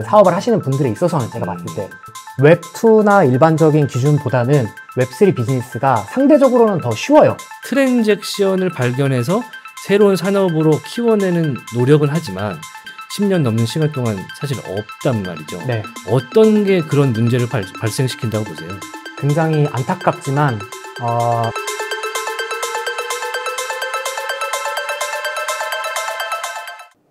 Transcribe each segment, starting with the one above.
그 사업을 하시는 분들에 있어서는 제가 봤을 때 웹2나 일반적인 기준보다는 웹3 비즈니스가 상대적으로는 더 쉬워요. 트랜잭션을 발견해서 새로운 산업으로 키워내는 노력은 하지만 10년 넘는 시간 동안 사실 없단 말이죠. 네. 어떤 게 그런 문제를 발, 발생시킨다고 보세요? 굉장히 안타깝지만 어...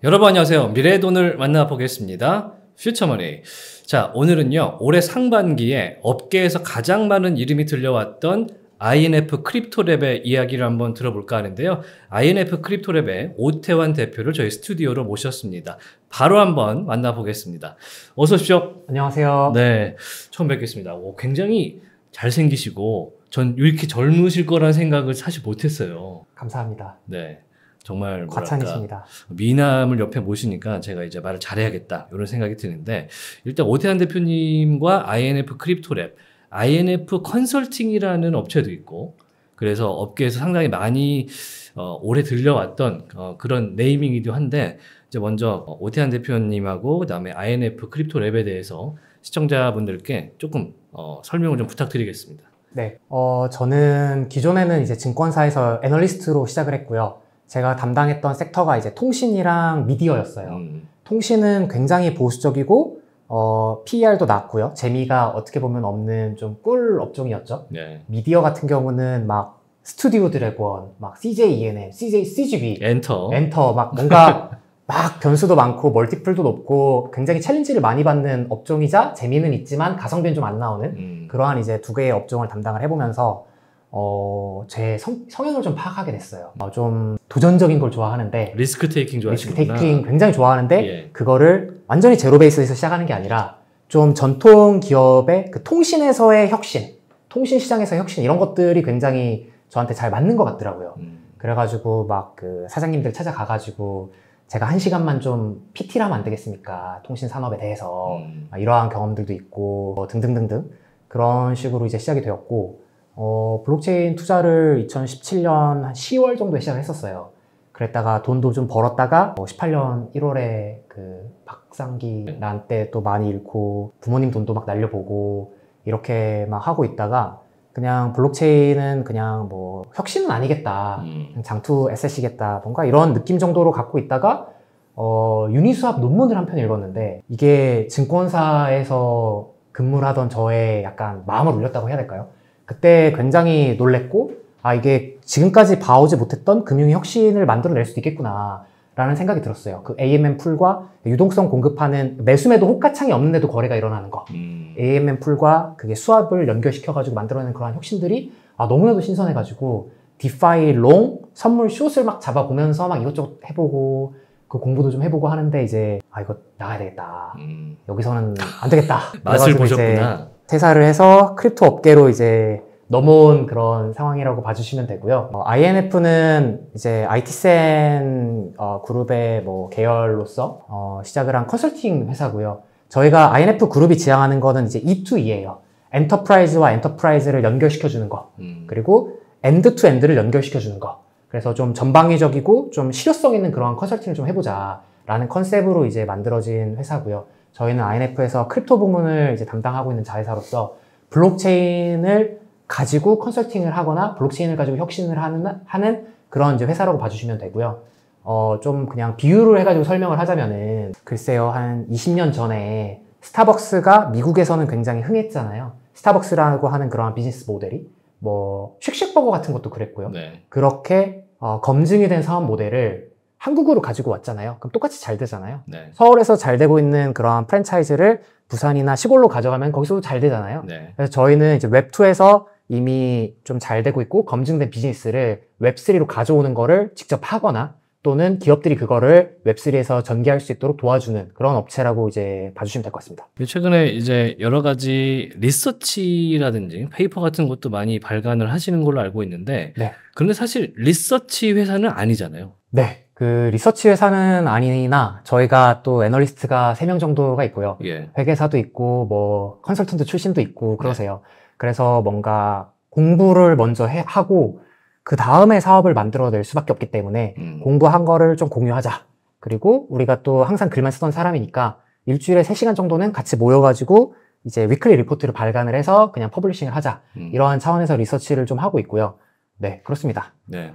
여러분 안녕하세요. 미래의 돈을 만나보겠습니다. 퓨처머니. 자, 오늘은요, 올해 상반기에 업계에서 가장 많은 이름이 들려왔던 INF 크립토랩의 이야기를 한번 들어볼까 하는데요. INF 크립토랩의 오태환 대표를 저희 스튜디오로 모셨습니다. 바로 한번 만나보겠습니다. 어서 오십시오. 안녕하세요. 네. 처음 뵙겠습니다. 오, 굉장히 잘생기시고, 전 이렇게 젊으실 거란 생각을 사실 못했어요. 감사합니다. 네. 정말 과찬이십니다. 미남을 옆에 모시니까 제가 이제 말을 잘해야겠다 이런 생각이 드는데 일단 오태한 대표님과 INF 크립토랩, INF 컨설팅이라는 업체도 있고 그래서 업계에서 상당히 많이 어, 오래 들려왔던 어, 그런 네이밍이기도 한데 이제 먼저 오태한 대표님하고 그다음에 INF 크립토랩에 대해서 시청자분들께 조금 어, 설명을 좀 부탁드리겠습니다. 네, 어, 저는 기존에는 이제 증권사에서 애널리스트로 시작을 했고요. 제가 담당했던 섹터가 이제 통신이랑 미디어였어요. 음. 통신은 굉장히 보수적이고 어, PER도 낮고요. 재미가 어떻게 보면 없는 좀 꿀 업종이었죠. 네. 미디어 같은 경우는 막 스튜디오 드래곤, 막 CJ ENM, CJ CGV, 엔터, 엔터 막 뭔가 막 변수도 많고 멀티플도 높고 굉장히 챌린지를 많이 받는 업종이자 재미는 있지만 가성비는 좀 안 나오는 음. 그러한 이제 두 개의 업종을 담당을 해보면서 어, 제 성, 성향을 좀 파악하게 됐어요. 어, 좀 도전적인 걸 좋아하는데 리스크 테이킹 좋아하시는 리스크 테이킹 굉장히 좋아하는데 예. 그거를 완전히 제로 베이스에서 시작하는 게 아니라 좀 전통 기업의 그 통신에서의 혁신, 통신 시장에서 혁신 이런 것들이 굉장히 저한테 잘 맞는 것 같더라고요. 음. 그래가지고 막그 사장님들 찾아가가지고 제가 한 시간만 좀 PT를 하면 안 되겠습니까? 통신 산업에 대해서 음. 이러한 경험들도 있고 뭐 등등등등 그런 식으로 이제 시작이 되었고 어, 블록체인 투자를 2017년 한 10월 정도에 시작을 했었어요. 그랬다가 돈도 좀 벌었다가 어, 18년 1월에 그 박상기 난 때 또 많이 잃고 부모님 돈도 막 날려보고 이렇게 막 하고 있다가 그냥 블록체인은 그냥 뭐 혁신은 아니겠다. 음. 장투 에셋이겠다. 뭔가 이런 느낌 정도로 갖고 있다가 어, 유니수학 논문을 한 편 읽었는데 이게 증권사에서 근무를 하던 저의 약간 마음을 울렸다고 해야 될까요? 그때 굉장히 놀랬고 아 이게 지금까지 봐오지 못했던 금융 혁신을 만들어낼 수도 있겠구나 라는 생각이 들었어요. 그 AMM 풀과 유동성 공급하는 매수매도 호가창이 없는데도 거래가 일어나는 거. 음. AMM 풀과 그게 수압을 연결시켜가지고 만들어내는 그러한 혁신들이 아, 너무나도 신선해가지고 디파이 롱, 선물 숏을 막 잡아보면서 막 이것저것 해보고 그 공부도 좀 해보고 하는데 이제 아 이거 나가야 되겠다. 음. 여기서는 안 되겠다. 맛을 보셨구나. 퇴사를 해서 크립토 업계로 이제 넘어온 그런 상황이라고 봐주시면 되고요. 어, INF는 이제 IT센 어, 그룹의 뭐 계열로서 어, 시작을 한 컨설팅 회사고요. 저희가 INF 그룹이 지향하는 거는 이제 E2E예요. 엔터프라이즈와 엔터프라이즈를 연결시켜주는 거, 음. 그리고 엔드 투 엔드를 연결시켜주는 거. 그래서 좀 전방위적이고 좀 실효성 있는 그런 컨설팅을 좀 해보자 라는 컨셉으로 이제 만들어진 회사고요. 저희는 INF에서 크립토 부문을 이제 담당하고 있는 자회사로서 블록체인을 가지고 컨설팅을 하거나 블록체인을 가지고 혁신을 하는, 하는 그런 이제 회사라고 봐주시면 되고요. 어, 좀 그냥 비유를 해가지고 설명을 하자면은 글쎄요, 한 20년 전에 스타벅스가 미국에서는 굉장히 흥했잖아요. 스타벅스라고 하는 그런 비즈니스 모델이. 뭐 쉑쉑버거 같은 것도 그랬고요. 네. 그렇게 어, 검증이 된 사업 모델을 한국으로 가지고 왔잖아요. 그럼 똑같이 잘 되잖아요. 네. 서울에서 잘 되고 있는 그러한 프랜차이즈를 부산이나 시골로 가져가면 거기서도 잘 되잖아요. 네. 그래서 저희는 이제 웹2에서 이미 좀 잘 되고 있고 검증된 비즈니스를 웹3로 가져오는 거를 직접 하거나 또는 기업들이 그거를 웹3에서 전개할 수 있도록 도와주는 그런 업체라고 이제 봐주시면 될 것 같습니다. 최근에 이제 여러 가지 리서치라든지 페이퍼 같은 것도 많이 발간을 하시는 걸로 알고 있는데 네. 그런데 사실 리서치 회사는 아니잖아요. 네. 그 리서치 회사는 아니나 저희가 또 애널리스트가 3명 정도가 있고요. 예. 회계사도 있고 뭐 컨설턴트 출신도 있고 네. 그러세요. 네. 그래서 뭔가 공부를 먼저 해, 하고 그 다음에 사업을 만들어낼 수밖에 없기 때문에 음. 공부한 거를 좀 공유하자. 그리고 우리가 또 항상 글만 쓰던 사람이니까 일주일에 세시간 정도는 같이 모여가지고 이제 위클리 리포트를 발간을 해서 그냥 퍼블리싱을 하자. 음. 이러한 차원에서 리서치를 좀 하고 있고요. 네, 그렇습니다. 네.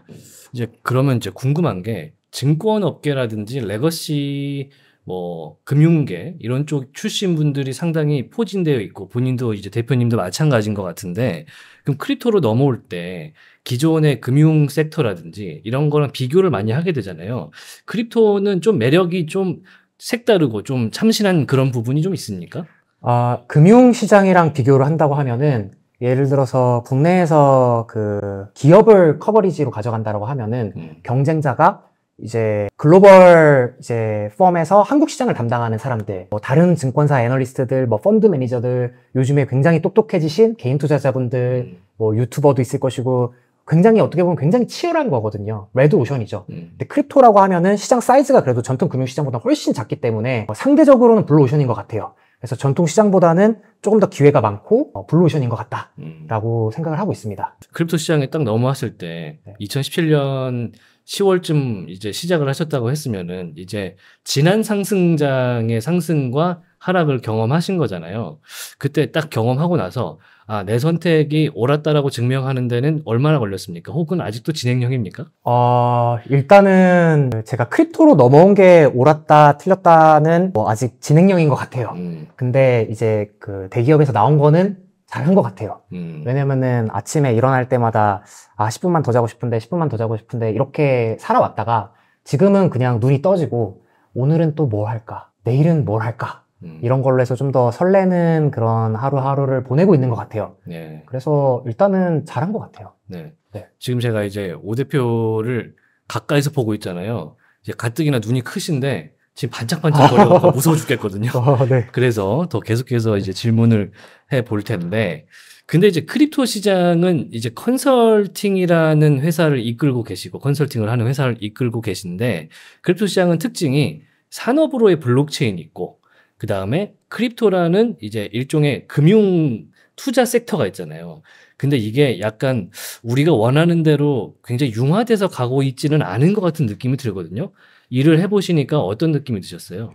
이제 그러면 이제 궁금한 게 증권업계라든지 레거시 뭐 금융계 이런 쪽 출신 분들이 상당히 포진되어 있고 본인도 이제 대표님도 마찬가지인 것 같은데 그럼 크립토로 넘어올 때 기존의 금융 섹터라든지 이런 거랑 비교를 많이 하게 되잖아요. 크립토는 좀 매력이 좀 색다르고 좀 참신한 그런 부분이 좀 있습니까? 아, 금융 시장이랑 비교를 한다고 하면은 예를 들어서 국내에서 그 기업을 커버리지로 가져간다라고 하면은 음. 경쟁자가 이제 글로벌 이제 펌에서 한국 시장을 담당하는 사람들, 뭐 다른 증권사 애널리스트들, 뭐 펀드 매니저들, 요즘에 굉장히 똑똑해지신 개인 투자자분들, 음. 뭐 유튜버도 있을 것이고 굉장히 어떻게 보면 굉장히 치열한 거거든요. 레드 오션이죠. 음. 근데 크립토라고 하면은 시장 사이즈가 그래도 전통 금융 시장보다 훨씬 작기 때문에 뭐 상대적으로는 블루 오션인 것 같아요. 그래서 전통 시장보다는 조금 더 기회가 많고 어, 블루 오션인 것 같다라고 음. 생각을 하고 있습니다. 크립토 시장에 딱 넘어왔을 때 네. 2017년 10월쯤 이제 시작을 하셨다고 했으면은 이제 지난 상승장의 상승과 하락을 경험하신 거잖아요. 그때 딱 경험하고 나서 아, 내 선택이 옳았다라고 증명하는 데는 얼마나 걸렸습니까? 혹은 아직도 진행형입니까? 어, 일단은 제가 크립토로 넘어온 게 옳았다, 틀렸다는 뭐 아직 진행형인 것 같아요. 음. 근데 이제 그 대기업에서 나온 거는 잘한 것 같아요. 음. 왜냐면은 아침에 일어날 때마다 아 10분만 더 자고 싶은데 10분만 더 자고 싶은데 이렇게 살아왔다가 지금은 그냥 눈이 떠지고 오늘은 또뭘 뭐 할까 내일은 뭘 할까 음. 이런 걸로 해서 좀 더 설레는 그런 하루하루를 보내고 있는 것 같아요. 네. 그래서 일단은 잘한 것 같아요. 네. 네. 지금 제가 이제 오 대표를 가까이서 보고 있잖아요. 이제 가뜩이나 눈이 크신데 지금 반짝반짝거려서 무서워 죽겠거든요. 아, 네. 그래서 더 계속해서 이제 질문을 해 볼 텐데, 근데 이제 크립토 시장은 이제 컨설팅이라는 회사를 이끌고 계시고 컨설팅을 하는 회사를 이끌고 계신데 크립토 시장은 특징이 산업으로의 블록체인이 있고 그 다음에 크립토라는 이제 일종의 금융 투자 섹터가 있잖아요. 근데 이게 약간 우리가 원하는 대로 굉장히 융화돼서 가고 있지는 않은 것 같은 느낌이 들거든요. 일을 해보시니까 어떤 느낌이 드셨어요?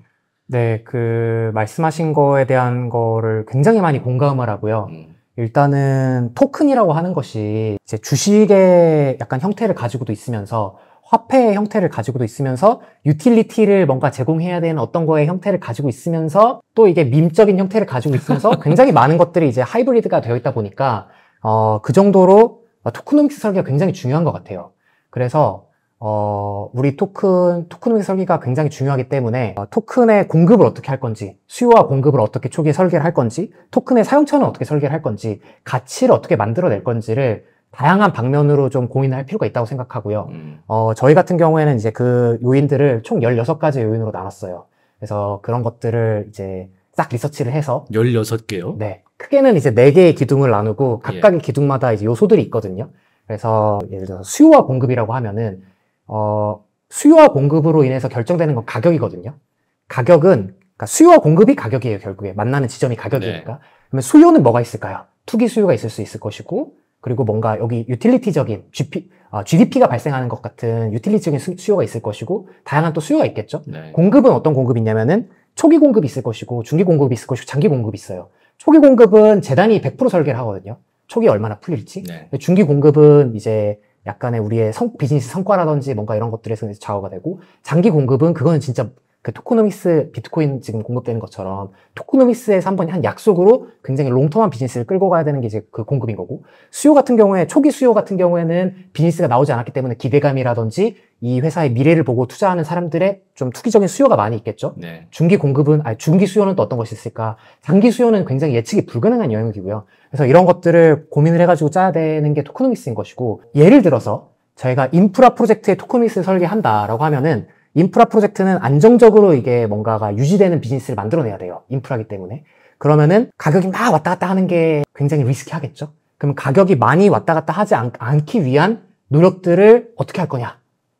네, 그 말씀하신 거에 대한 거를 굉장히 많이 공감을 하고요. 음. 일단은 토큰이라고 하는 것이 이제 주식의 약간 형태를 가지고도 있으면서 화폐의 형태를 가지고도 있으면서 유틸리티를 뭔가 제공해야 되는 어떤 거의 형태를 가지고 있으면서 또 이게 밈적인 형태를 가지고 있으면서 굉장히 많은 것들이 이제 하이브리드가 되어 있다 보니까 어, 그 정도로 토크노믹스 설계가 굉장히 중요한 것 같아요. 그래서 어, 우리 토큰, 토큰의 설계가 굉장히 중요하기 때문에 어, 토큰의 공급을 어떻게 할 건지, 수요와 공급을 어떻게 초기에 설계를 할 건지, 토큰의 사용처는 어떻게 설계를 할 건지, 가치를 어떻게 만들어낼 건지를 다양한 방면으로 좀 고민할 필요가 있다고 생각하고요. 음. 어, 저희 같은 경우에는 이제 그 요인들을 총 16가지 요인으로 나눴어요. 그래서 그런 것들을 이제 싹 리서치를 해서 16개요? 네. 크게는 이제 4개의 기둥을 나누고 예. 각각의 예. 기둥마다 이제 요소들이 있거든요. 그래서 예를 들어서 수요와 공급이라고 하면은 어, 수요와 공급으로 인해서 결정되는 건 가격이거든요. 가격은 그러니까 수요와 공급이 가격이에요 결국에 만나는 지점이 가격이니까. 네. 그러면 수요는 뭐가 있을까요? 투기 수요가 있을 수 있을 것이고 그리고 뭔가 여기 유틸리티적인 GP, 아, 어, GDP가 발생하는 것 같은 유틸리티적인 수, 요가 있을 것이고 다양한 또 수요가 있겠죠. 네. 공급은 어떤 공급이 있냐면은 초기 공급이 있을 것이고 중기 공급이 있을 것이고 장기 공급이 있어요. 초기 공급은 재단이 100% 설계를 하거든요. 초기 얼마나 풀릴지. 네. 중기 공급은 이제 약간의 우리의 성, 비즈니스 성과라든지 뭔가 이런 것들에서 좌우가 되고 장기 공급은 그거는 진짜 그 토코노믹스 비트코인 지금 공급되는 것처럼 토코노믹스에서 한번 한 약속으로 굉장히 롱텀한 비즈니스를 끌고 가야 되는 게 이제 그 공급인 거고 수요 같은 경우에 초기 수요 같은 경우에는 비즈니스가 나오지 않았기 때문에 기대감이라든지 이 회사의 미래를 보고 투자하는 사람들의 좀 투기적인 수요가 많이 있겠죠. 네. 중기 공급은 아니 중기 수요는 또 어떤 것이 있을까? 장기 수요는 굉장히 예측이 불가능한 영역이고요. 그래서 이런 것들을 고민을 해가지고 짜야 되는 게 토코노믹스인 것이고 예를 들어서 저희가 인프라 프로젝트의 토코노믹스를 설계한다라고 하면은 인프라 프로젝트는 안정적으로 이게 뭔가가 유지되는 비즈니스를 만들어내야 돼요. 인프라기 때문에. 그러면은 가격이 막 왔다 갔다 하는 게 굉장히 리스키하겠죠. 그럼 가격이 많이 왔다 갔다 하지 않, 않기 위한 노력들을 어떻게 할 거냐에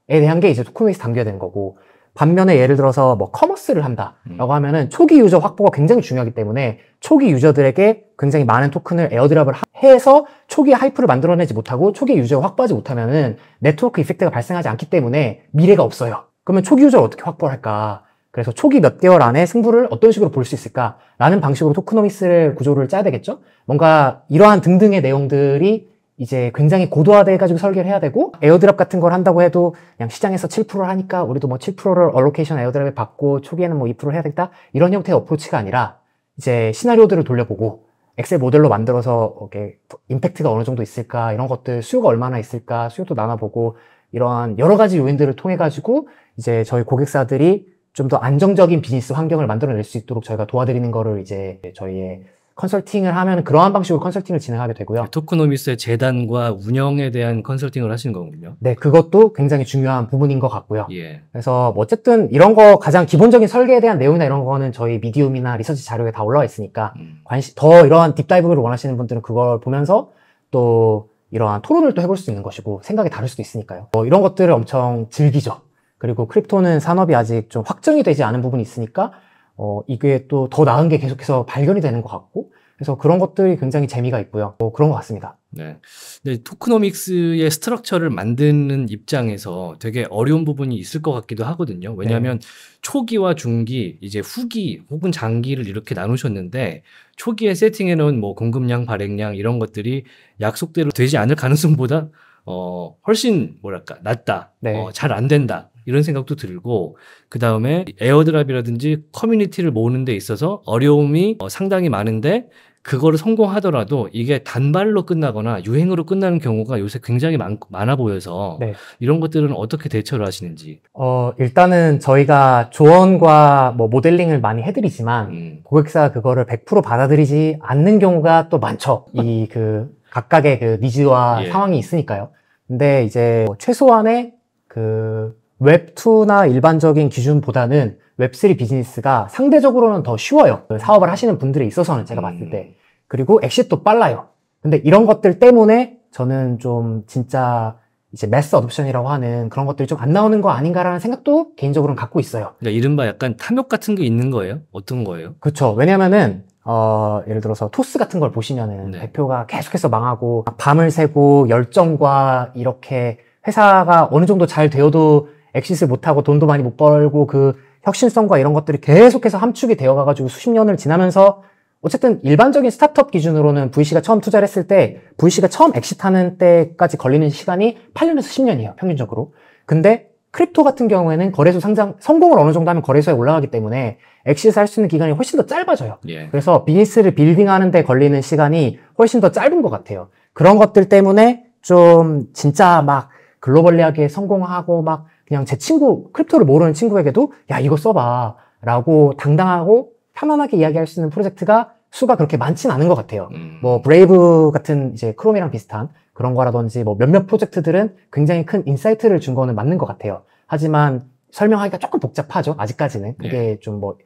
대한 게 이제 토큰웨이스 담겨야 되는 거고 반면에 예를 들어서 뭐 커머스를 한다라고 음. 하면은 초기 유저 확보가 굉장히 중요하기 때문에 초기 유저들에게 굉장히 많은 토큰을 에어드랍을 해서 초기 하이프를 만들어내지 못하고 초기 유저를 확보하지 못하면은 네트워크 이펙트가 발생하지 않기 때문에 미래가 없어요. 그러면 초기 유저를 어떻게 확보할까? 그래서 초기 몇 개월 안에 승부를 어떤 식으로 볼 수 있을까라는 방식으로 토크노미스를 구조를 짜야 되겠죠? 뭔가 이러한 등등의 내용들이 이제 굉장히 고도화돼가지고 설계를 해야 되고 에어드랍 같은 걸 한다고 해도 그냥 시장에서 7%를 하니까 우리도 뭐 7%를 얼로케이션 에어드랍에 받고 초기에는 뭐2% 해야 되겠다 이런 형태의 어프로치가 아니라 이제 시나리오들을 돌려보고 엑셀 모델로 만들어서 이렇게 임팩트가 어느 정도 있을까 이런 것들 수요가 얼마나 있을까 수요도 나눠보고 이러한 여러 가지 요인들을 통해 가지고 이제 저희 고객사들이 좀 더 안정적인 비즈니스 환경을 만들어낼 수 있도록 저희가 도와드리는 거를 이제 저희의 컨설팅을 하면 그러한 방식으로 컨설팅을 진행하게 되고요. 네, 토크노미스의 재단과 운영에 대한 컨설팅을 하시는 거군요. 네, 그것도 굉장히 중요한 부분인 것 같고요. 예. 그래서 뭐 어쨌든 이런 거 가장 기본적인 설계에 대한 내용이나 이런 거는 저희 미디움이나 리서치 자료에 다 올라와 있으니까 음. 관심 더 이러한 딥다이브를 원하시는 분들은 그걸 보면서 또 이러한 토론을 또 해볼 수 있는 것이고 생각이 다를 수도 있으니까요. 뭐 이런 것들을 엄청 즐기죠. 그리고 크립토는 산업이 아직 좀 확정이 되지 않은 부분이 있으니까 어, 이게 또 더 나은 게 계속해서 발견이 되는 것 같고 그래서 그런 것들이 굉장히 재미가 있고요. 뭐 그런 것 같습니다. 네. 근데 토크노믹스의 스트럭처를 만드는 입장에서 되게 어려운 부분이 있을 것 같기도 하거든요. 왜냐하면 네. 초기와 중기, 이제 후기 혹은 장기를 이렇게 나누셨는데 초기에 세팅해놓은 뭐 공급량, 발행량 이런 것들이 약속대로 되지 않을 가능성보다 어, 훨씬 뭐랄까 낮다, 네. 어, 잘 안 된다 이런 생각도 들고 그 다음에 에어드랍이라든지 커뮤니티를 모으는 데 있어서 어려움이 어, 상당히 많은데 그거를 성공하더라도 이게 단발로 끝나거나 유행으로 끝나는 경우가 요새 굉장히 많, 많아 보여서 네. 이런 것들은 어떻게 대처를 하시는지. 어, 일단은 저희가 조언과 뭐 모델링을 많이 해드리지만 음. 고객사가 그거를 100% 받아들이지 않는 경우가 또 많죠. 이 그 각각의 그 니즈와 예. 상황이 있으니까요. 근데 이제 최소한의 그 웹2나 일반적인 기준보다는 웹3 비즈니스가 상대적으로는 더 쉬워요. 사업을 하시는 분들에 있어서는 제가 봤을 음. 때. 그리고 엑시도 빨라요. 근데 이런 것들 때문에 저는 좀 진짜 이제 매스 어둡션이라고 하는 그런 것들이 좀 안 나오는 거 아닌가라는 생각도 개인적으로는 갖고 있어요. 그러니까 이른바 약간 탐욕 같은 게 있는 거예요? 어떤 거예요? 그렇죠. 왜냐면은 어, 예를 들어서 토스 같은 걸 보시면은 네. 대표가 계속해서 망하고 밤을 새고 열정과 이렇게 회사가 어느 정도 잘 되어도 엑시스 못하고 돈도 많이 못 벌고 그 혁신성과 이런 것들이 계속해서 함축이 되어가가지고 수십 년을 지나면서 어쨌든 일반적인 스타트업 기준으로는 VC가 처음 투자를 했을 때 VC가 처음 엑시트하는 때까지 걸리는 시간이 8년에서 10년이에요 평균적으로 근데 크립토 같은 경우에는 거래소 상장 성공을 어느 정도 하면 거래소에 올라가기 때문에 엑시스 할 수 있는 기간이 훨씬 더 짧아져요 예. 그래서 비즈니스를 빌딩하는 데 걸리는 시간이 훨씬 더 짧은 것 같아요 그런 것들 때문에 좀 진짜 막 글로벌리하게 성공하고 막 그냥 제 친구, 크립토를 모르는 친구에게도 야, 이거 써봐. 라고 당당하고 편안하게 이야기할 수 있는 프로젝트가 수가 그렇게 많진 않은 것 같아요. 음. 뭐 브레이브 같은 이제 크롬이랑 비슷한 그런 거라든지 뭐 몇몇 프로젝트들은 굉장히 큰 인사이트를 준 거는 맞는 것 같아요. 하지만 설명하기가 조금 복잡하죠. 아직까지는 그게 네. 예. 좀뭐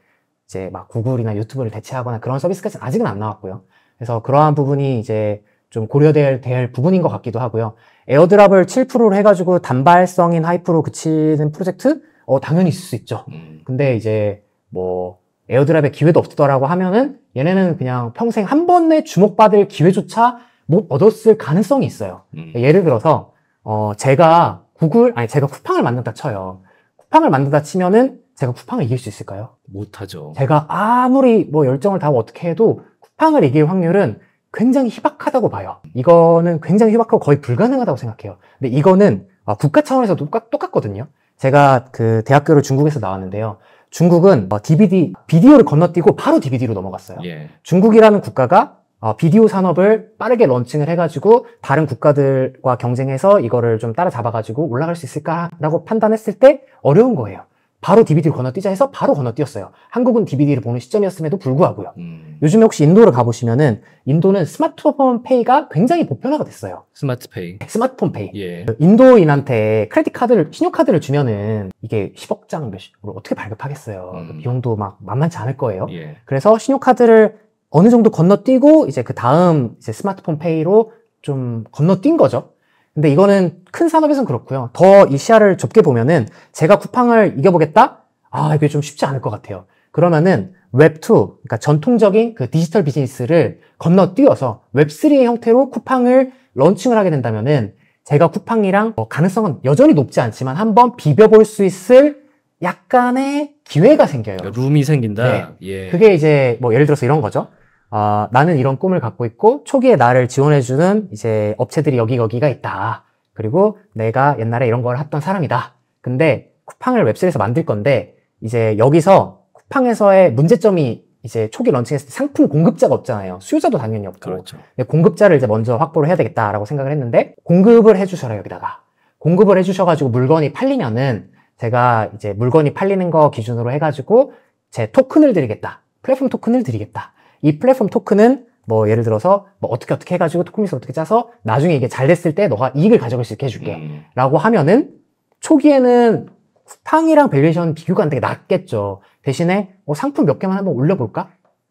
이제 막 구글이나 유튜브를 대체하거나 그런 서비스까지는 아직은 안 나왔고요. 그래서 그러한 부분이 이제 좀 고려될 될 부분인 것 같기도 하고요. 에어드랍을 7%로 해가지고 단발성인 하이프로 그치는 프로젝트? 어, 당연히 있을 수 있죠. 음. 근데 이제 뭐에어드랍의 기회도 없더라고 하면은 얘네는 그냥 평생 한 번에 주목받을 기회조차 못 얻었을 가능성이 있어요. 음. 예를 들어서 어 제가 구글 아니 제가 쿠팡을 만든다 쳐요. 쿠팡을 만든다 치면은 제가 쿠팡을 이길 수 있을까요? 못하죠. 제가 아무리 뭐 열정을 다하고 어떻게 해도 쿠팡을 이길 확률은 굉장히 희박하다고 봐요. 이거는 굉장히 희박하고 거의 불가능하다고 생각해요. 근데 이거는 아, 국가 차원에서 똑같, 똑같거든요. 제가 그 대학교를 중국에서 나왔는데요. 중국은 DVD, 어, 비디오를 건너뛰고 바로 DVD로 넘어갔어요. 예. 중국이라는 국가가 어, 비디오 산업을 빠르게 런칭을 해가지고 다른 국가들과 경쟁해서 이거를 좀 따라잡아가지고 올라갈 수 있을까라고 판단했을 때 어려운 거예요. 바로 d v d 를 건너뛰자 해서 바로 건너뛰었어요. 한국은 DVD를 보는 시점이었음에도 불구하고요. 음. 요즘에 혹시 인도를 가보시면은 인도는 스마트폰 페이가 굉장히 보편화가 됐어요. 스마트 페이. 스마트폰 페이. 예. 인도인한테 크레딧 카드를 신용카드를 주면은 이게 10억 장 몇십 어떻게 발급하겠어요. 음. 비용도 막 만만치 않을 거예요. 예. 그래서 신용카드를 어느 정도 건너뛰고 이제 그 다음 이제 스마트폰 페이로 좀 건너뛴 거죠. 근데 이거는 큰 산업에선 그렇고요. 더 이 시야를 좁게 보면은 제가 쿠팡을 이겨보겠다? 아, 이게 좀 쉽지 않을 것 같아요. 그러면은 웹2, 그러니까 전통적인 그 디지털 비즈니스를 건너뛰어서 웹3의 형태로 쿠팡을 런칭을 하게 된다면은 제가 쿠팡이랑 뭐 가능성은 여전히 높지 않지만 한번 비벼볼 수 있을 약간의 기회가 생겨요. 그러니까 룸이 생긴다. 네. 예. 그게 이제 뭐 예를 들어서 이런 거죠. 아, 나는 이런 꿈을 갖고 있고 초기에 나를 지원해주는 이제 업체들이 여기 여기가 있다. 그리고 내가 옛날에 이런 걸 했던 사람이다. 근데 쿠팡을 웹셀에서 만들 건데 이제 여기서 쿠팡에서의 문제점이 이제 초기 런칭했을 때 상품 공급자가 없잖아요. 수요자도 당연히 없고. 그렇죠. 공급자를 이제 먼저 확보를 해야 되겠다라고 생각을 했는데 공급을 해주셔라 여기다가 공급을 해주셔가지고 물건이 팔리면은 제가 이제 물건이 팔리는 거 기준으로 해가지고 제 토큰을 드리겠다. 플랫폼 토큰을 드리겠다. 이 플랫폼 토큰은 뭐 예를 들어서 뭐 어떻게 어떻게 해가지고 토큰리스 어떻게 짜서 나중에 이게 잘 됐을 때 너가 이익을 가져갈 수 있게 해줄게 음. 라고 하면은 초기에는 쿠팡이랑 밸류에이션 비교가 안 되게 낮겠죠 대신에 어, 상품 몇 개만 한번 올려볼까?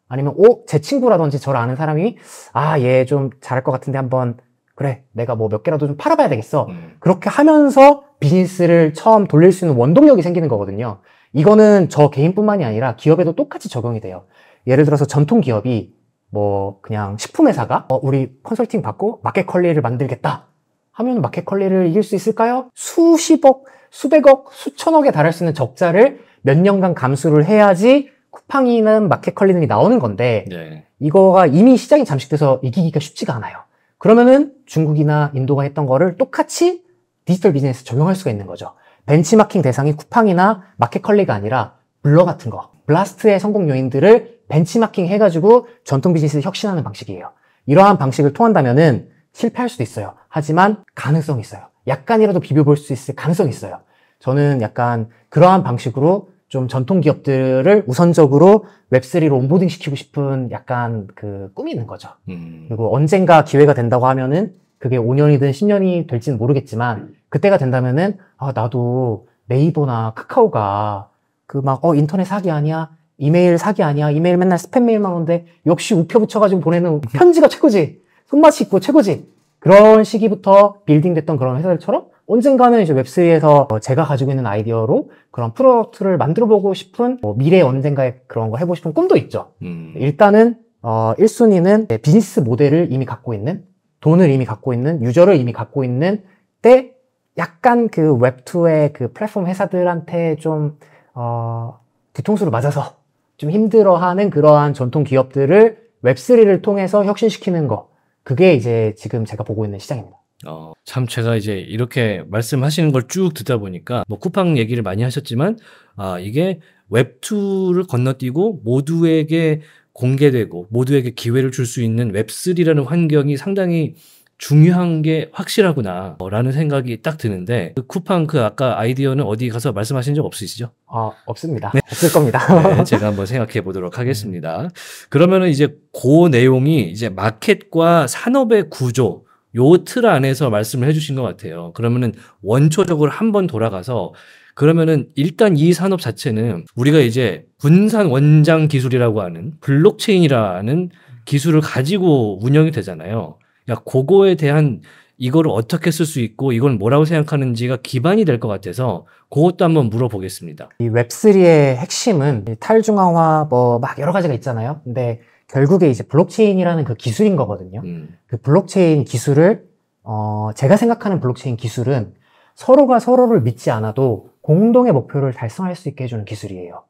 아니면 오제 친구라든지 저를 아는 사람이 아 얘 좀 잘할 것 같은데 한번 그래 내가 뭐 몇 개라도 좀 팔아봐야 되겠어 음. 그렇게 하면서 비즈니스를 처음 돌릴 수 있는 원동력이 생기는 거거든요 이거는 저 개인뿐만이 아니라 기업에도 똑같이 적용이 돼요 예를 들어서 전통 기업이 뭐 그냥 식품회사가 어, 우리 컨설팅 받고 마켓컬리를 만들겠다 하면 마켓컬리를 이길 수 있을까요? 수십억, 수백억, 수천억에 달할 수 있는 적자를 몇 년간 감수를 해야지 쿠팡이는 마켓컬리이 나오는 건데 네. 이거가 이미 시장이 잠식돼서 이기기가 쉽지가 않아요. 그러면은 중국이나 인도가 했던 거를 똑같이 디지털 비즈니스 적용할 수가 있는 거죠. 벤치마킹 대상이 쿠팡이나 마켓컬리가 아니라 블러 같은 거, 블라스트의 성공 요인들을 벤치마킹 해가지고 전통 비즈니스 를 혁신하는 방식이에요. 이러한 방식을 통한다면은 실패할 수도 있어요. 하지만 가능성이 있어요. 약간이라도 비벼볼 수 있을 가능성이 있어요. 저는 약간 그러한 방식으로 좀 전통 기업들을 우선적으로 웹3로 온보딩 시키고 싶은 약간 그 꿈이 있는 거죠. 음. 그리고 언젠가 기회가 된다고 하면은 그게 5년이든 10년이 될지는 모르겠지만 그때가 된다면은 아, 나도 네이버나 카카오가 그 막 어 인터넷 사기 아니야? 이메일 사기 아니야. 이메일 맨날 스팸 메일만 오는데 역시 우표 붙여가지고 보내는 편지가 최고지. 손맛이 있고 최고지. 그런 시기부터 빌딩됐던 그런 회사들처럼 언젠가는 이제 웹3에서 제가 가지고 있는 아이디어로 그런 프로덕트를 만들어 보고 싶은 뭐 미래 언젠가에 그런 거 해보고 싶은 꿈도 있죠. 음. 일단은 어 1순위는 비즈니스 모델을 이미 갖고 있는 돈을 이미 갖고 있는 유저를 이미 갖고 있는 때 약간 그 웹2의 그 플랫폼 회사들한테 좀 어, 뒤통수를 맞아서 좀 힘들어하는 그러한 전통 기업들을 웹3를 통해서 혁신시키는 거. 그게 이제 지금 제가 보고 있는 시장입니다. 어, 참 제가 이제 이렇게 말씀하시는 걸 쭉 듣다 보니까 뭐 쿠팡 얘기를 많이 하셨지만 아, 이게 웹2를 건너뛰고 모두에게 공개되고 모두에게 기회를 줄 수 있는 웹3라는 환경이 상당히 중요한 게 확실하구나 라는 생각이 딱 드는데 그 쿠팡 그 아까 아이디어는 어디 가서 말씀하신 적 없으시죠? 아 없습니다. 네. 없을 겁니다. 네, 제가 한번 생각해 보도록 하겠습니다. 음. 그러면은 이제 그 내용이 이제 마켓과 산업의 구조 요 틀 안에서 말씀을 해주신 것 같아요. 그러면은 원초적으로 한번 돌아가서 그러면은 일단 이 산업 자체는 우리가 이제 분산 원장 기술이라고 하는 블록체인이라는 기술을 가지고 운영이 되잖아요. 야, 그러니까 그거에 대한 이거를 어떻게 쓸 수 있고 이걸 뭐라고 생각하는지가 기반이 될 것 같아서 그것도 한번 물어보겠습니다. 이 웹3의 핵심은 탈중앙화 뭐 막 여러 가지가 있잖아요. 근데 결국에 이제 블록체인이라는 그 기술인 거거든요. 음. 그 블록체인 기술을 어 제가 생각하는 블록체인 기술은 서로가 서로를 믿지 않아도 공동의 목표를 달성할 수 있게 해주는 기술이에요.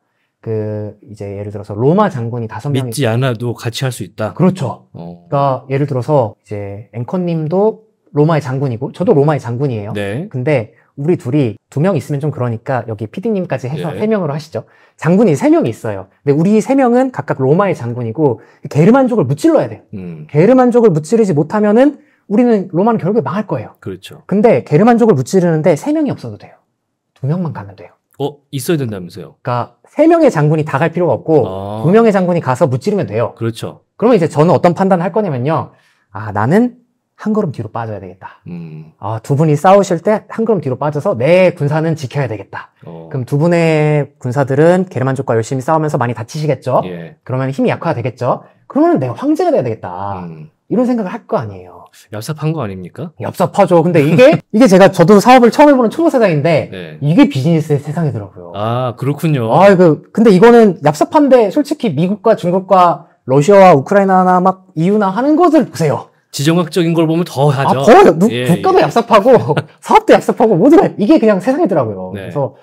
그 이제 예를 들어서 로마 장군이 다섯 명이 믿지 않아도 같이 할 수 있다. 그렇죠. 어. 그러니까 예를 들어서 이제 앵커님도 로마의 장군이고 저도 로마의 장군이에요. 네. 근데 우리 둘이 두 명 있으면 좀 그러니까 여기 피디님까지 해서 예. 세 명으로 하시죠. 장군이 세 명이 있어요. 근데 우리 세 명은 각각 로마의 장군이고 게르만족을 무찔러야 돼요. 음. 게르만족을 무찌르지 못하면은 우리는 로마는 결국에 망할 거예요. 그렇죠. 근데 게르만족을 무찌르는데 세 명이 없어도 돼요. 두 명만 가면 돼요. 어 있어야 된다면서요? 그러니까 세 명의 장군이 다 갈 필요가 없고 아. 두 아. 명의 장군이 가서 무찌르면 돼요. 그렇죠. 그러면 이제 저는 어떤 판단을 할 거냐면요. 아 나는 한 걸음 뒤로 빠져야 되겠다. 음. 아, 두 분이 싸우실 때 한 걸음 뒤로 빠져서 내 군사는 지켜야 되겠다. 어. 그럼 두 분의 군사들은 게르만족과 열심히 싸우면서 많이 다치시겠죠? 예. 그러면 힘이 약화되겠죠? 그러면 내가 황제가 돼야 되겠다. 음. 이런 생각을 할 거 아니에요. 얍삽한 거 아닙니까? 얍삽하죠. 근데 이게 이게 제가 저도 사업을 처음 해보는 초보 사장인데 네. 이게 비즈니스의 세상이더라고요. 아 그렇군요. 아 이거 그, 근데 이거는 얍삽한데 솔직히 미국과 중국과 러시아와 우크라이나나 막이유나 하는 것을 보세요. 지정학적인 걸 보면 더 아, 하죠. 아, 더 누, 예, 국가도 예. 얍삽하고 사업도 얍삽하고 모두가 이게 그냥 세상이더라고요. 네. 그래서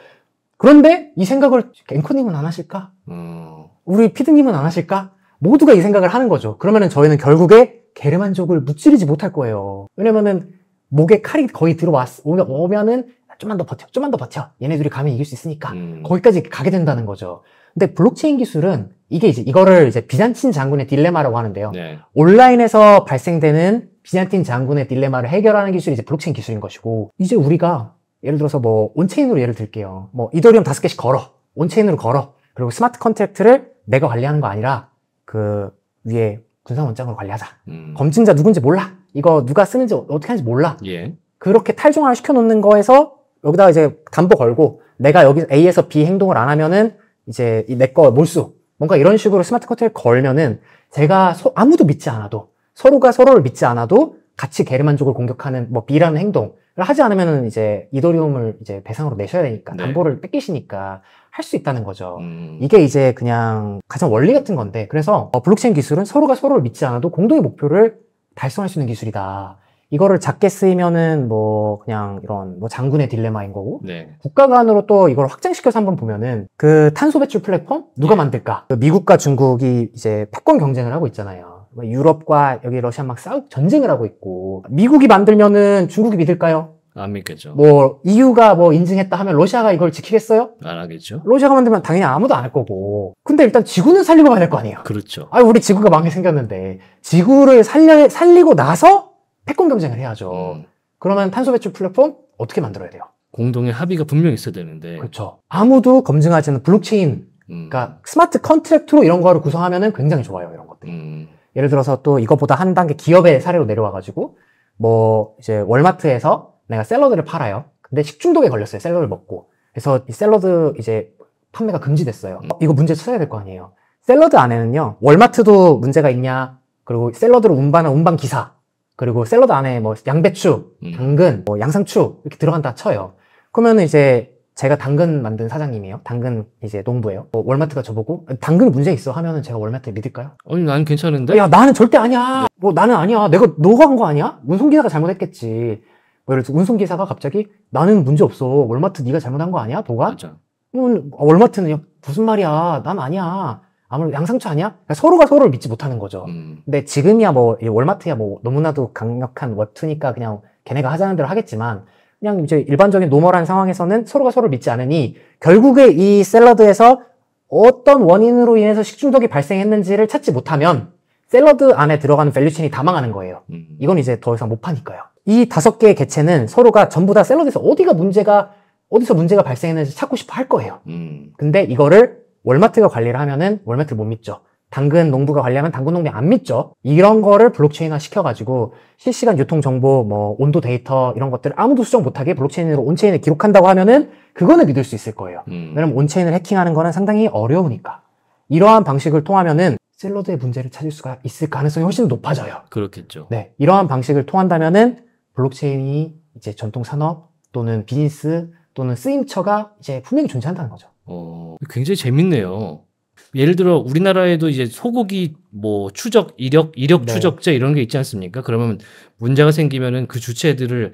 그런데 이 생각을 앵커님은 안 하실까? 음... 우리 피드님은 안 하실까? 모두가 이 생각을 하는 거죠. 그러면은 저희는 결국에 게르만족을 무찌르지 못할 거예요. 왜냐면은 목에 칼이 거의 들어왔, 오면, 오면은 좀만 더 버텨, 좀만 더 버텨. 얘네들이 가면 이길 수 있으니까. 음. 거기까지 가게 된다는 거죠. 근데 블록체인 기술은 이게 이제 이거를 이제 비잔틴 장군의 딜레마라고 하는데요. 네. 온라인에서 발생되는 비잔틴 장군의 딜레마를 해결하는 기술이 이제 블록체인 기술인 것이고, 이제 우리가 예를 들어서 뭐 온체인으로 예를 들게요. 뭐 이더리움 다섯 개씩 걸어. 온체인으로 걸어. 그리고 스마트 컨트트를 내가 관리하는 거 아니라 그 위에 군사원장으로 관리하자. 음. 검증자 누군지 몰라. 이거 누가 쓰는지 어떻게 하는지 몰라. 예. 그렇게 탈중화를 시켜놓는 거에서 여기다 이제 담보 걸고 내가 여기 A에서 B 행동을 안 하면은 이제 내 거 몰수 뭔가 이런 식으로 스마트 커트를 걸면은 제가 소, 아무도 믿지 않아도 서로가 서로를 믿지 않아도 같이 게르만족을 공격하는 뭐 B라는 행동을 하지 않으면은 이제 이더리움을 이제 배상으로 내셔야 되니까 네. 담보를 뺏기시니까 할 수 있다는 거죠. 음. 이게 이제 그냥 가장 원리 같은 건데 그래서 어, 블록체인 기술은 서로가 서로를 믿지 않아도 공동의 목표를 달성할 수 있는 기술이다. 이거를 작게 쓰이면은 뭐 그냥 이런 뭐 장군의 딜레마인 거고 네. 국가 간으로 또 이걸 확장시켜서 한번 보면은 그 탄소 배출 플랫폼 누가 네. 만들까? 그 미국과 중국이 이제 패권 경쟁을 하고 있잖아요. 뭐 유럽과 여기 러시아 막 싸우 전쟁을 하고 있고 미국이 만들면은 중국이 믿을까요? 안 믿겠죠. 뭐 EU가 뭐 인증했다 하면 러시아가 이걸 지키겠어요? 안 하겠죠. 러시아가 만들면 당연히 아무도 안 할 거고. 근데 일단 지구는 살리고 가야 될 거 아니에요. 그렇죠. 아 우리 지구가 망해 생겼는데 지구를 살려 살리고 나서 패권 경쟁을 해야죠. 음. 그러면 탄소 배출 플랫폼 어떻게 만들어야 돼요? 공동의 합의가 분명 있어야 되는데. 그렇죠. 아무도 검증하지 않는 블록체인, 음. 그러니까 스마트 컨트랙트로 이런 거를 구성하면은 굉장히 좋아요 이런 것들이. 음. 예를 들어서 또 이것보다 한 단계 기업의 사례로 내려와가지고 뭐 이제 월마트에서 내가 샐러드를 팔아요. 근데 식중독에 걸렸어요. 샐러드를 먹고. 그래서 이 샐러드 이제 판매가 금지됐어요. 어, 이거 문제 찾아야 될 거 아니에요. 샐러드 안에는요. 월마트도 문제가 있냐. 그리고 샐러드를 운반한 운반 기사. 그리고 샐러드 안에 뭐 양배추, 음. 당근, 뭐 양상추 이렇게 들어간다 쳐요. 그러면 이제 제가 당근 만든 사장님이에요. 당근 이제 농부예요. 어, 월마트가 저보고 당근 문제 있어 하면은 제가 월마트 믿을까요? 아니 나는 괜찮은데. 야 나는 절대 아니야. 네. 뭐 나는 아니야. 내가 너가 한 거 아니야? 운송기사가 잘못했겠지. 뭐 예를 들어 운송기사가 갑자기 나는 문제 없어. 월마트 네가 잘못한 거 아니야? 뭐가 음, 아, 월마트는 무슨 말이야? 난 아니야. 아무래도 양상추 아니야? 그러니까 서로가 서로를 믿지 못하는 거죠. 음. 근데 지금이야 뭐 월마트야 뭐 너무나도 강력한 워트니까 그냥 걔네가 하자는 대로 하겠지만 그냥 이제 일반적인 노멀한 상황에서는 서로가 서로를 믿지 않으니 결국에 이 샐러드에서 어떤 원인으로 인해서 식중독이 발생했는지를 찾지 못하면 샐러드 안에 들어가는 밸류친이다 망하는 거예요. 음. 이건 이제 더 이상 못 파니까요. 이 다섯 개의 개체는 서로가 전부 다 샐러드에서 어디가 문제가 어디서 문제가 발생했는지 찾고 싶어 할 거예요. 음. 근데 이거를 월마트가 관리를 하면은 월마트를 못 믿죠. 당근 농부가 관리하면 당근 농민 안 믿죠. 이런 거를 블록체인화 시켜가지고 실시간 유통 정보, 뭐 온도 데이터 이런 것들을 아무도 수정 못하게 블록체인으로 온체인을 기록한다고 하면은 그거는 믿을 수 있을 거예요. 음. 왜냐면 온체인을 해킹하는 거는 상당히 어려우니까. 이러한 방식을 통하면은 샐러드의 문제를 찾을 수가 있을 가능성이 훨씬 높아져요. 그렇겠죠. 네, 이러한 방식을 통한다면은 블록체인이 이제 전통 산업 또는 비즈니스 또는 쓰임처가 이제 분명히 존재한다는 거죠. 어, 굉장히 재밌네요. 예를 들어 우리나라에도 이제 소고기 뭐 추적 이력 이력 네. 추적제 이런 게 있지 않습니까? 그러면 문제가 생기면은 그 주체들을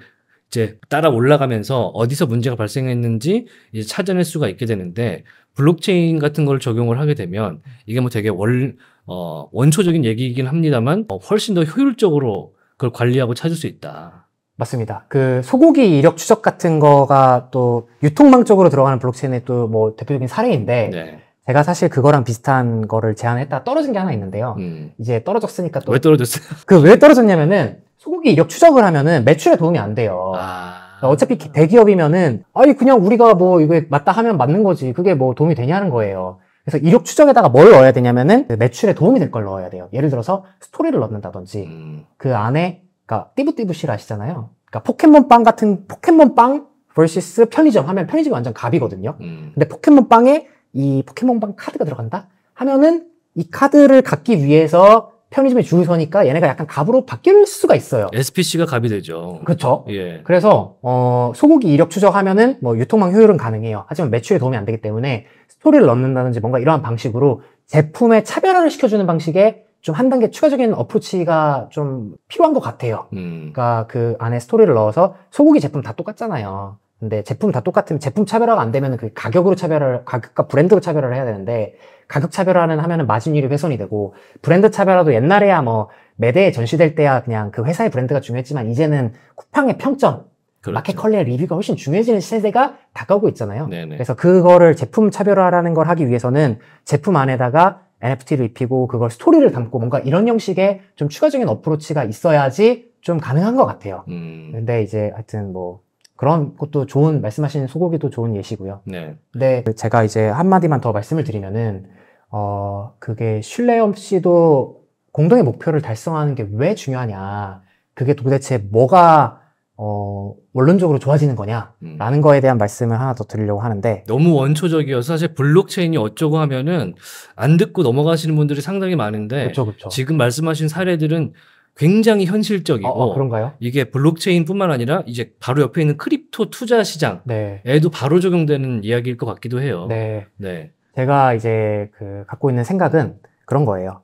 이제 따라 올라가면서 어디서 문제가 발생했는지 이제 찾아낼 수가 있게 되는데 블록체인 같은 걸 적용을 하게 되면 이게 뭐 되게 원 어, 원초적인 얘기이긴 합니다만 어, 훨씬 더 효율적으로 그걸 관리하고 찾을 수 있다. 맞습니다. 그 소고기 이력 추적 같은 거가 또 유통망 쪽으로 들어가는 블록체인의 또 뭐 대표적인 사례인데 네. 제가 사실 그거랑 비슷한 거를 제안했다 떨어진 게 하나 있는데요. 음. 이제 떨어졌으니까 또. 왜 떨어졌어요? 그 왜 떨어졌냐면은 소고기 이력 추적을 하면은 매출에 도움이 안 돼요. 아... 그러니까 어차피 대기업이면은 아니 그냥 우리가 뭐 이게 맞다 하면 맞는 거지 그게 뭐 도움이 되냐는 거예요. 그래서 이력 추적에다가 뭘 넣어야 되냐면은 그 매출에 도움이 될 걸 넣어야 돼요. 예를 들어서 스토리를 넣는다든지 음. 그 안에 그니까 띠부띠부실 아시잖아요. 그니까 포켓몬빵 같은 포켓몬빵 vs 편의점 하면 편의점이 완전 갑이거든요. 음. 근데 포켓몬빵에 이 포켓몬방 카드가 들어간다? 하면은 이 카드를 갖기 위해서 편의점에 줄 서니까 얘네가 약간 갑으로 바뀔 수가 있어요. SPC가 갑이 되죠. 그렇죠. 예. 그래서 어, 소고기 이력 추적하면은 뭐 유통망 효율은 가능해요. 하지만 매출에 도움이 안 되기 때문에 스토리를 넣는다든지 뭔가 이러한 방식으로 제품의 차별화를 시켜주는 방식의 좀한 단계 추가적인 어프로치가 좀 필요한 것 같아요. 음. 그러니까 그 안에 스토리를 넣어서 소고기 제품 다 똑같잖아요. 근데 제품 다 똑같으면 제품 차별화가 안 되면 그 가격으로 차별화를 가격과 브랜드로 차별화를 해야 되는데 가격 차별화는 하면은 마진율이 훼손이 되고 브랜드 차별화도 옛날에야 뭐 매대에 전시될 때야 그냥 그 회사의 브랜드가 중요했지만 이제는 쿠팡의 평점 그렇죠. 마켓 컬리의 리뷰가 훨씬 중요해지는 시대가 다가오고 있잖아요. 네네. 그래서 그거를 제품 차별화라는 걸 하기 위해서는 제품 안에다가 NFT를 입히고 그걸 스토리를 담고 뭔가 이런 형식의 좀 추가적인 어프로치가 있어야지 좀 가능한 것 같아요. 음. 근데 이제 하여튼 뭐 그런 것도 좋은 말씀하신 소고기도 좋은 예시고요. 네. 네. 제가 이제 한 마디만 더 말씀을 드리면은 어 그게 신뢰 없이도 공동의 목표를 달성하는 게 왜 중요하냐. 그게 도대체 뭐가 어, 원론적으로 좋아지는 거냐라는 음. 거에 대한 말씀을 하나 더 드리려고 하는데 너무 원초적이어서 사실 블록체인이 어쩌고 하면은 안 듣고 넘어가시는 분들이 상당히 많은데 그쵸, 그쵸. 지금 말씀하신 사례들은 굉장히 현실적이고 어, 어, 그런가요? 이게 블록체인뿐만 아니라 이제 바로 옆에 있는 크립토 투자 시장에도 네. 바로 적용되는 이야기일 것 같기도 해요. 네. 네. 제가 이제 그 갖고 있는 생각은 그런 거예요.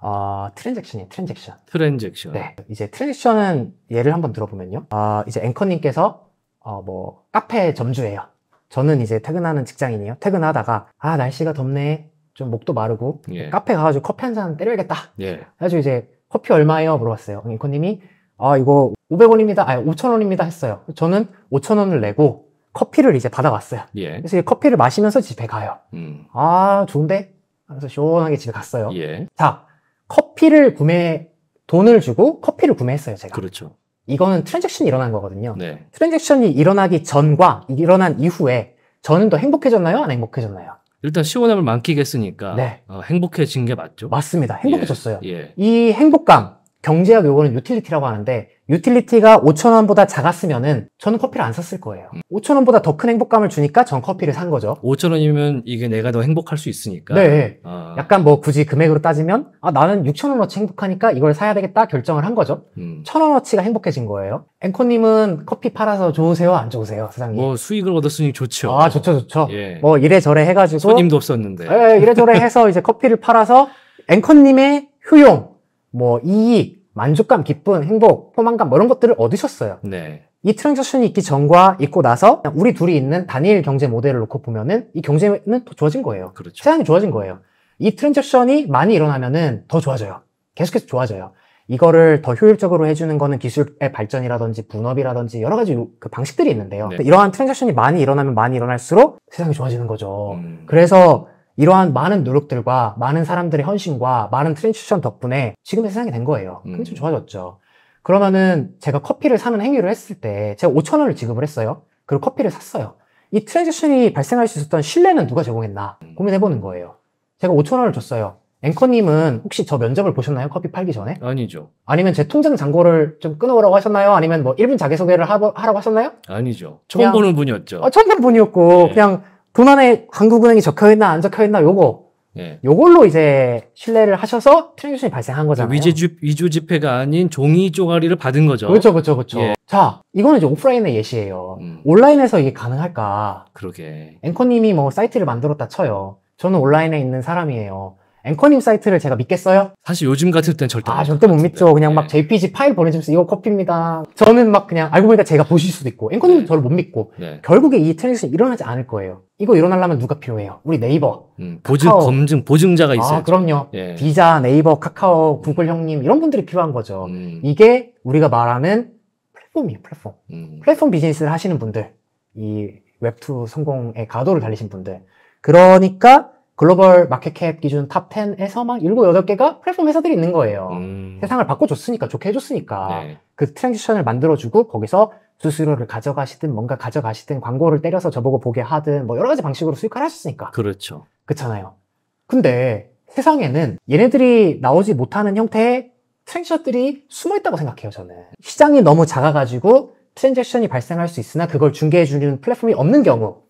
어, 트랜잭션이 트랜잭션. 트랜잭션. 네. 이제 트랜잭션은 예를 한번 들어보면요. 어, 이제 앵커님께서 어, 뭐 카페 점주예요. 저는 이제 퇴근하는 직장인이에요. 퇴근하다가 아 날씨가 덥네. 좀 목도 마르고 예. 카페 가가지고 커피 한 잔 때려야겠다. 예. 그래가 이제 커피 얼마예요? 물어봤어요. 앵커님이 아 이거 500원입니다. 아 5,000원입니다 했어요. 저는 5,000원을 내고 커피를 이제 받아왔어요. 예. 그래서 커피를 마시면서 집에 가요. 음. 아 좋은데? 그래서 시원하게 집에 갔어요. 예. 자 커피를 구매 돈을 주고 커피를 구매했어요 제가. 그렇죠. 이거는 트랜잭션이 일어난 거거든요. 네. 트랜잭션이 일어나기 전과 일어난 이후에 저는 더 행복해졌나요? 안 행복해졌나요? 일단 시원함을 만끽했으니까 네. 어, 행복해진 게 맞죠? 맞습니다. 행복해졌어요. 예, 예. 이 행복감 경제학 요거는 유틸리티라고 하는데 유틸리티가 5천원보다 작았으면은 저는 커피를 안 샀을 거예요. 5천원보다 음. 더큰 행복감을 주니까 전 커피를 산 거죠. 5천원이면 이게 내가 더 행복할 수 있으니까. 네. 아. 약간 뭐 굳이 금액으로 따지면 아 나는 6천원어치 행복하니까 이걸 사야 되겠다 결정을 한 거죠. 음. 천원어치가 행복해진 거예요. 앵커님은 커피 팔아서 좋으세요? 안 좋으세요? 사장님. 뭐 수익을 얻었으니 좋죠. 아 좋죠 좋죠. 예. 뭐 이래저래 해가지고. 손님도 없었는데. 예, 예 이래저래 해서 이제 커피를 팔아서 앵커님의 효용 뭐 이익, 만족감, 기쁨, 행복, 포만감 뭐 이런 것들을 얻으셨어요. 네. 이 트랜지션이 있기 전과 있고 나서 우리 둘이 있는 단일 경제 모델을 놓고 보면은 이 경제는 더 좋아진 거예요. 그렇죠. 세상이 좋아진 거예요. 이 트랜잭션이 많이 일어나면은 더 좋아져요. 계속해서 좋아져요. 이거를 더 효율적으로 해주는 거는 기술의 발전이라든지 분업이라든지 여러 가지 그 방식들이 있는데요. 네. 이러한 트랜잭션이 많이 일어나면 많이 일어날수록 세상이 좋아지는 거죠. 음... 그래서 이러한 많은 노력들과 많은 사람들의 헌신과 많은 트랜지션 덕분에 지금의 세상이 된 거예요. 음. 굉장히 좋아졌죠. 그러면은 제가 커피를 사는 행위를 했을 때 제가 5천 원을 지급을 했어요. 그리고 커피를 샀어요. 이 트랜지션이 발생할 수 있었던 신뢰는 누가 제공했나 음. 고민해보는 거예요. 제가 5천 원을 줬어요. 앵커님은 혹시 저 면접을 보셨나요? 커피 팔기 전에? 아니죠. 아니면 제 통장 잔고를 좀 끊어보라고 하셨나요? 아니면 뭐 1분 자기소개를 하라고 하셨나요? 아니죠. 처음 그냥, 보는 분이었죠. 아, 처음 보는 분이었고, 네. 그냥 돈 안에 한국은행이 적혀있나 안 적혀있나 요거 예. 요걸로 이제 신뢰를 하셔서 트랜잭션이 발생한 거잖아요. 위조, 위조 지폐가 아닌 종이 쪼가리를 받은 거죠. 그렇죠, 그렇죠, 그렇죠. 예. 자, 이거는 이제 오프라인의 예시예요. 음. 온라인에서 이게 가능할까? 그러게. 앵커님이 뭐 사이트를 만들었다 쳐요. 저는 온라인에 있는 사람이에요. 앵커님 사이트를 제가 믿겠어요? 사실 요즘 같을 땐 절대 아 절대 못 믿죠. 그냥 막 JPG 파일 보내주면서 이거 커피입니다. 저는 막 그냥 알고 보니까 제가 보실 수도 있고 앵커님도 네. 저를 못 믿고 네. 결국에 이 트랜지션이 일어나지 않을 거예요. 이거 일어나려면 누가 필요해요? 우리 네이버, 음, 보증 검증 보증자가 있어요. 아, 그럼요. 예. 비자, 네이버, 카카오, 구글 형님 이런 분들이 필요한 거죠. 음. 이게 우리가 말하는 플랫폼이에요. 플랫폼. 음. 플랫폼 비즈니스를 하시는 분들, 이 웹2 성공의 가도를 달리신 분들. 그러니까 글로벌 마켓캡 기준 탑10에서만 7, 8개가 플랫폼 회사들이 있는 거예요. 음. 세상을 바꿔줬으니까, 좋게 해줬으니까. 네. 그 트랜지션을 만들어주고 거기서 수수료를 가져가시든 뭔가 가져가시든 광고를 때려서 저보고 보게 하든 뭐 여러 가지 방식으로 수익화를 하셨으니까. 그렇죠. 그렇잖아요. 근데 세상에는 얘네들이 나오지 못하는 형태의 트랜지션들이 숨어있다고 생각해요, 저는. 시장이 너무 작아가지고 트랜잭션이 발생할 수 있으나 그걸 중개해주는 플랫폼이 없는 경우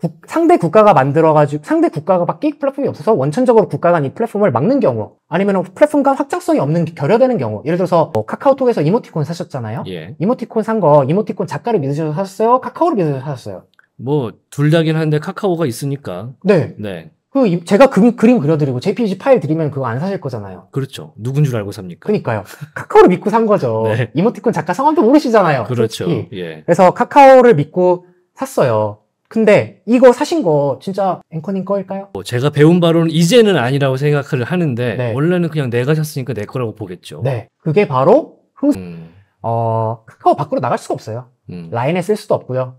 국, 상대 국가가 만들어가지고 상대 국가가 막끼 플랫폼이 없어서 원천적으로 국가 간이 플랫폼을 막는 경우 아니면 플랫폼 간 확장성이 없는 결여되는 경우 예를 들어서 뭐 카카오톡에서 이모티콘 사셨잖아요 예. 이모티콘 산 거 이모티콘 작가를 믿으셔서 사셨어요 카카오를 믿으셔서 사셨어요 뭐 둘 다긴 한데 카카오가 있으니까 네. 네. 그 제가 그, 그림 그려드리고 JPG 파일 드리면 그거 안 사실 거잖아요. 그렇죠. 누군 줄 알고 삽니까? 그니까요. 러 카카오를 믿고 산 거죠. 네. 이모티콘 작가 성함도 모르시잖아요. 그렇죠. 예. 그래서 카카오를 믿고 샀어요. 근데 이거 사신 거 진짜 앵커님 거일까요? 뭐 제가 배운 바로는 이제는 아니라고 생각을 하는데 네. 원래는 그냥 내가 샀으니까 내 거라고 보겠죠. 네, 그게 바로 흥... 음. 어, 카카오 밖으로 나갈 수가 없어요. 음. 라인에 쓸 수도 없고요.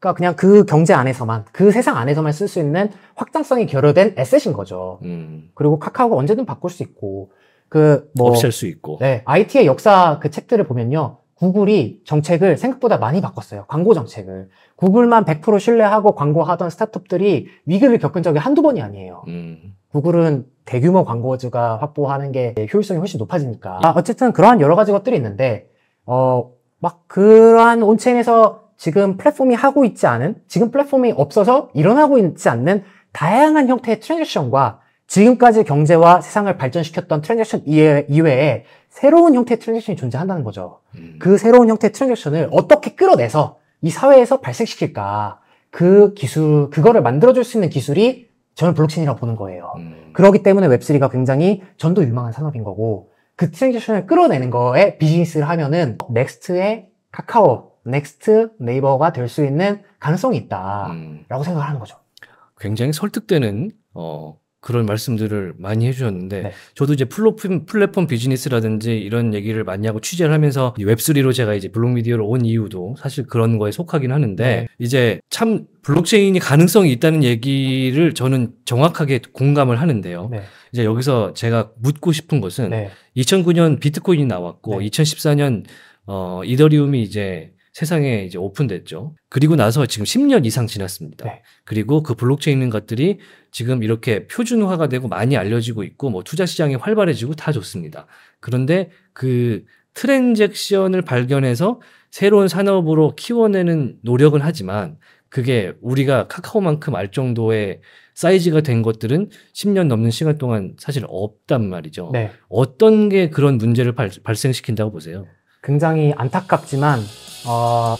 그러니까 그냥 그 경제 안에서만, 그 세상 안에서만 쓸 수 있는 확장성이 결여된 에셋인 거죠. 음. 그리고 카카오가 언제든 바꿀 수 있고, 그 뭐 없앨 수 있고. 네, IT의 역사 그 책들을 보면요. 구글이 정책을 생각보다 많이 바꿨어요. 광고 정책을. 구글만 100% 신뢰하고 광고하던 스타트업들이 위기를 겪은 적이 한두 번이 아니에요. 음. 구글은 대규모 광고주가 확보하는 게 효율성이 훨씬 높아지니까. 아, 어쨌든 그러한 여러 가지 것들이 있는데, 어, 막 그러한 온체인에서 지금 플랫폼이 하고 있지 않은, 지금 플랫폼이 없어서 일어나고 있지 않는 다양한 형태의 트랜잭션과 지금까지 경제와 세상을 발전시켰던 트랜잭션 이외에 새로운 형태의 트랜잭션이 존재한다는 거죠. 음. 그 새로운 형태의 트랜잭션을 어떻게 끌어내서 이 사회에서 발생시킬까. 그 기술, 그거를 만들어줄 수 있는 기술이 저는 블록체인이라고 보는 거예요. 음. 그러기 때문에 웹3가 굉장히 전도 유망한 산업인 거고, 그 트랜잭션을 끌어내는 거에 비즈니스를 하면은, 넥스트의 카카오, 넥스트 네이버가 될 수 있는 가능성이 있다. 라고 음. 생각을 하는 거죠. 굉장히 설득되는, 어, 그런 말씀들을 많이 해주셨는데 네. 저도 이제 플랫폼, 플랫폼 비즈니스라든지 이런 얘기를 많이 하고 취재를 하면서 웹3로 제가 이제 블록미디어를온 이유도 사실 그런 거에 속하긴 하는데 네. 이제 참 블록체인이 가능성이 있다는 얘기를 저는 정확하게 공감을 하는데요. 네. 이제 여기서 제가 묻고 싶은 것은 2009년 비트코인이 나왔고 2014년 어, 이더리움이 이제 세상에 이제 오픈됐죠. 그리고 나서 지금 10년 이상 지났습니다. 네. 그리고 그 블록체인 것들이 지금 이렇게 표준화가 되고 많이 알려지고 있고 뭐 투자 시장이 활발해지고 다 좋습니다. 그런데 그 트랜잭션을 발견해서 새로운 산업으로 키워내는 노력은 하지만 그게 우리가 카카오만큼 알 정도의 사이즈가 된 것들은 10년 넘는 시간 동안 사실 없단 말이죠. 네. 어떤 게 그런 문제를 발, 발생시킨다고 보세요? 굉장히 안타깝지만 어...